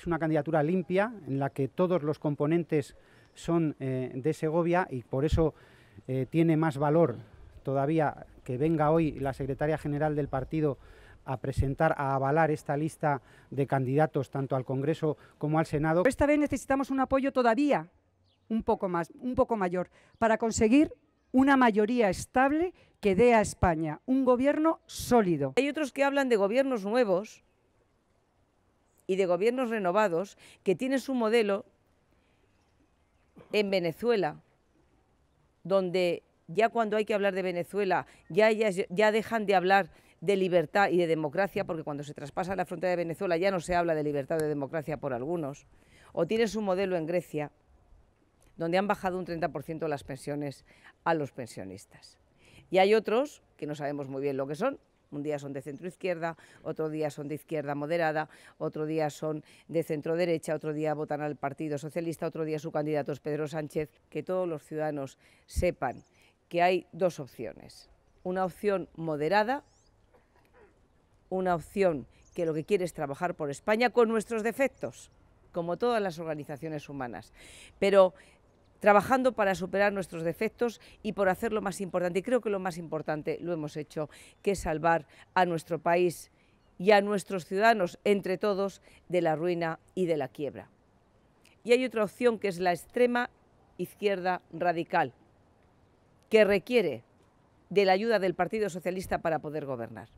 es una candidatura limpia en la que todos los componentes son eh, de Segovia y por eso eh, tiene más valor todavía que venga hoy la secretaria general del partido a presentar, a avalar esta lista de candidatos tanto al Congreso como al Senado. Esta vez necesitamos un apoyo todavía un poco más, un poco mayor, para conseguir una mayoría estable que dé a España un gobierno sólido. Hay otros que hablan de gobiernos nuevos, y de gobiernos renovados que tienen su modelo en Venezuela, donde ya cuando hay que hablar de Venezuela, ya, ya, dejan de hablar de libertad y de democracia, porque cuando se traspasa la frontera de Venezuela ya no se habla de libertad o de democracia por algunos, o tienen su modelo en Grecia, donde han bajado un 30% las pensiones a los pensionistas. Y hay otros que no sabemos muy bien lo que son, un día son de centro izquierda, otro día son de izquierda moderada, otro día son de centro derecha, otro día votan al Partido Socialista, otro día su candidato es Pedro Sánchez. Que todos los ciudadanos sepan que hay dos opciones. Una opción moderada, una opción que lo que quiere es trabajar por España con nuestros defectos, como todas las organizaciones humanas. Pero trabajando para superar nuestros defectos y por hacer lo más importante. Y creo que lo más importante lo hemos hecho, que es salvar a nuestro país y a nuestros ciudadanos, entre todos, de la ruina y de la quiebra. Y hay otra opción que es la extrema izquierda radical, que requiere de la ayuda del Partido Socialista para poder gobernar.